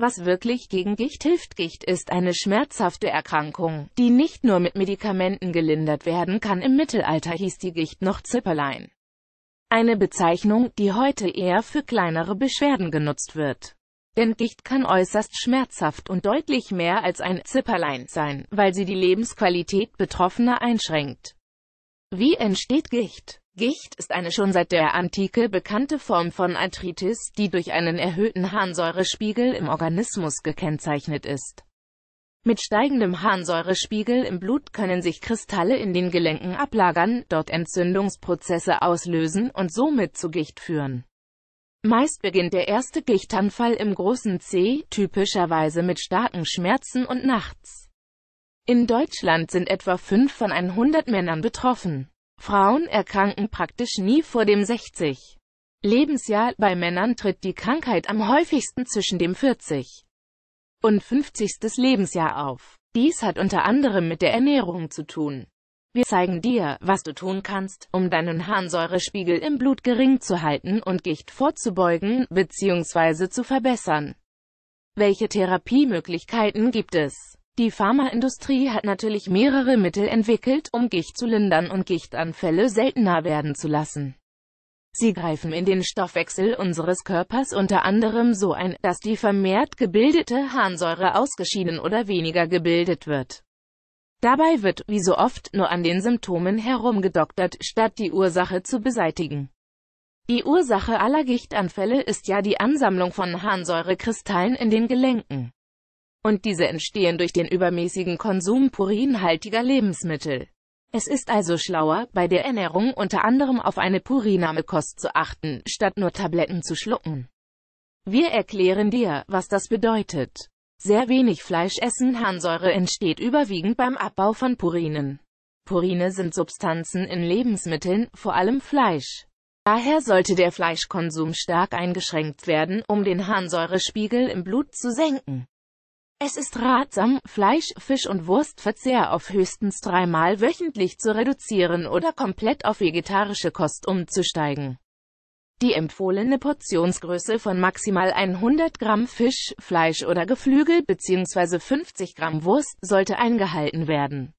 Was wirklich gegen Gicht hilft, Gicht ist eine schmerzhafte Erkrankung, die nicht nur mit Medikamenten gelindert werden kann. Im Mittelalter hieß die Gicht noch Zipperlein. Eine Bezeichnung, die heute eher für kleinere Beschwerden genutzt wird. Denn Gicht kann äußerst schmerzhaft und deutlich mehr als ein Zipperlein sein, weil sie die Lebensqualität Betroffener einschränkt. Wie entsteht Gicht? Gicht ist eine schon seit der Antike bekannte Form von Arthritis, die durch einen erhöhten Harnsäurespiegel im Organismus gekennzeichnet ist. Mit steigendem Harnsäurespiegel im Blut können sich Kristalle in den Gelenken ablagern, dort Entzündungsprozesse auslösen und somit zu Gicht führen. Meist beginnt der erste Gichtanfall im großen C, typischerweise mit starken Schmerzen und nachts. In Deutschland sind etwa 5 von 100 Männern betroffen. Frauen erkranken praktisch nie vor dem 60. Lebensjahr, bei Männern tritt die Krankheit am häufigsten zwischen dem 40 und 50. Lebensjahr auf. Dies hat unter anderem mit der Ernährung zu tun. Wir zeigen dir, was du tun kannst, um deinen Harnsäurespiegel im Blut gering zu halten und Gicht vorzubeugen bzw. zu verbessern. Welche Therapiemöglichkeiten gibt es? Die Pharmaindustrie hat natürlich mehrere Mittel entwickelt, um Gicht zu lindern und Gichtanfälle seltener werden zu lassen. Sie greifen in den Stoffwechsel unseres Körpers unter anderem so ein, dass die vermehrt gebildete Harnsäure ausgeschieden oder weniger gebildet wird. Dabei wird, wie so oft, nur an den Symptomen herumgedoktert, statt die Ursache zu beseitigen. Die Ursache aller Gichtanfälle ist ja die Ansammlung von Harnsäurekristallen in den Gelenken. Und diese entstehen durch den übermäßigen Konsum purinhaltiger Lebensmittel. Es ist also schlauer, bei der Ernährung unter anderem auf eine purinarme zu achten, statt nur Tabletten zu schlucken. Wir erklären dir, was das bedeutet. Sehr wenig Fleisch essen Harnsäure entsteht überwiegend beim Abbau von Purinen. Purine sind Substanzen in Lebensmitteln, vor allem Fleisch. Daher sollte der Fleischkonsum stark eingeschränkt werden, um den Harnsäurespiegel im Blut zu senken. Es ist ratsam, Fleisch, Fisch und Wurstverzehr auf höchstens dreimal wöchentlich zu reduzieren oder komplett auf vegetarische Kost umzusteigen. Die empfohlene Portionsgröße von maximal 100 Gramm Fisch, Fleisch oder Geflügel bzw. 50 Gramm Wurst sollte eingehalten werden.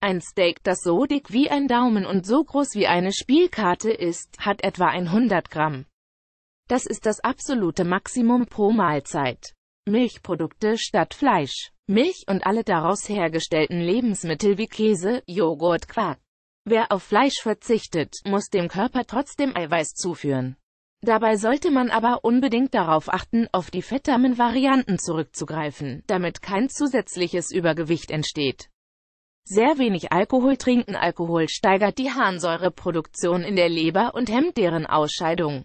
Ein Steak, das so dick wie ein Daumen und so groß wie eine Spielkarte ist, hat etwa 100 Gramm. Das ist das absolute Maximum pro Mahlzeit. Milchprodukte statt Fleisch, Milch und alle daraus hergestellten Lebensmittel wie Käse, Joghurt, Quark. Wer auf Fleisch verzichtet, muss dem Körper trotzdem Eiweiß zuführen. Dabei sollte man aber unbedingt darauf achten, auf die fettarmen Varianten zurückzugreifen, damit kein zusätzliches Übergewicht entsteht. Sehr wenig Alkohol trinken Alkohol steigert die Harnsäureproduktion in der Leber und hemmt deren Ausscheidung.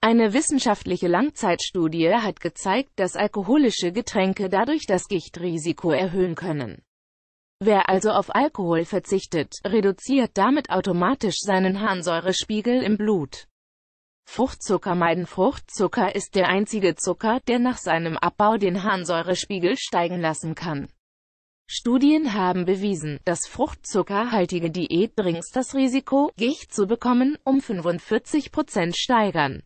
Eine wissenschaftliche Langzeitstudie hat gezeigt, dass alkoholische Getränke dadurch das Gichtrisiko erhöhen können. Wer also auf Alkohol verzichtet, reduziert damit automatisch seinen Harnsäurespiegel im Blut. Fruchtzucker meiden Fruchtzucker ist der einzige Zucker, der nach seinem Abbau den Harnsäurespiegel steigen lassen kann. Studien haben bewiesen, dass fruchtzuckerhaltige Diät Diätdrinks das Risiko, Gicht zu bekommen, um 45 Prozent steigern.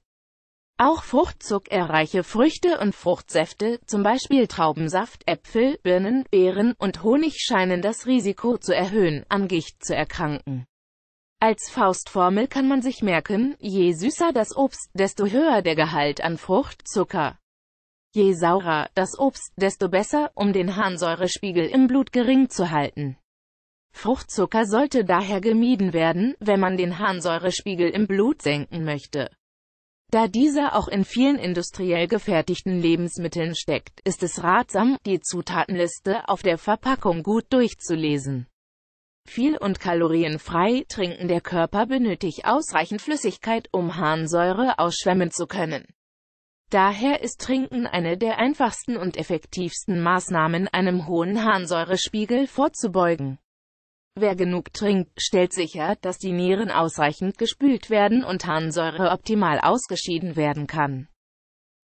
Auch Fruchtzuck erreiche Früchte und Fruchtsäfte, zum Beispiel Traubensaft, Äpfel, Birnen, Beeren und Honig scheinen das Risiko zu erhöhen, an Gicht zu erkranken. Als Faustformel kann man sich merken, je süßer das Obst, desto höher der Gehalt an Fruchtzucker. Je saurer das Obst, desto besser, um den Harnsäurespiegel im Blut gering zu halten. Fruchtzucker sollte daher gemieden werden, wenn man den Harnsäurespiegel im Blut senken möchte. Da dieser auch in vielen industriell gefertigten Lebensmitteln steckt, ist es ratsam, die Zutatenliste auf der Verpackung gut durchzulesen. Viel und kalorienfrei trinken der Körper benötigt ausreichend Flüssigkeit, um Harnsäure ausschwemmen zu können. Daher ist Trinken eine der einfachsten und effektivsten Maßnahmen, einem hohen Harnsäurespiegel vorzubeugen. Wer genug trinkt, stellt sicher, dass die Nieren ausreichend gespült werden und Harnsäure optimal ausgeschieden werden kann.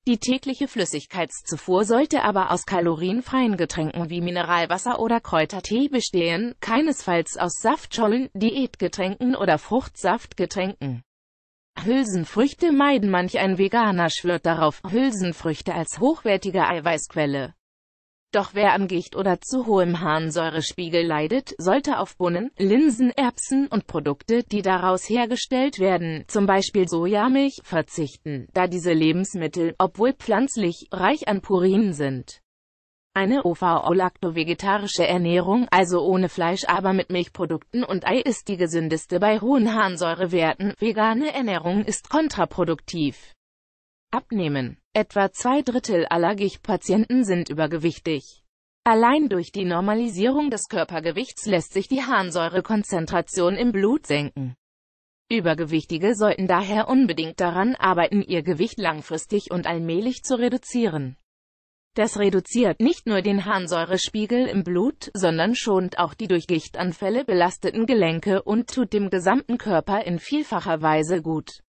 Die tägliche Flüssigkeitszufuhr sollte aber aus kalorienfreien Getränken wie Mineralwasser oder Kräutertee bestehen, keinesfalls aus Saftschollen, Diätgetränken oder Fruchtsaftgetränken. Hülsenfrüchte meiden manch ein Veganer schwört darauf, Hülsenfrüchte als hochwertige Eiweißquelle doch wer an Gicht oder zu hohem Harnsäurespiegel leidet, sollte auf Bohnen, Linsen, Erbsen und Produkte, die daraus hergestellt werden, zum Beispiel Sojamilch, verzichten, da diese Lebensmittel, obwohl pflanzlich, reich an Purinen sind. Eine OVO-lacto-vegetarische Ernährung, also ohne Fleisch aber mit Milchprodukten und Ei ist die gesündeste bei hohen Harnsäurewerten. Vegane Ernährung ist kontraproduktiv. Abnehmen. Etwa zwei Drittel aller Gichtpatienten sind übergewichtig. Allein durch die Normalisierung des Körpergewichts lässt sich die Harnsäurekonzentration im Blut senken. Übergewichtige sollten daher unbedingt daran arbeiten, ihr Gewicht langfristig und allmählich zu reduzieren. Das reduziert nicht nur den Harnsäurespiegel im Blut, sondern schont auch die durch Gichtanfälle belasteten Gelenke und tut dem gesamten Körper in vielfacher Weise gut.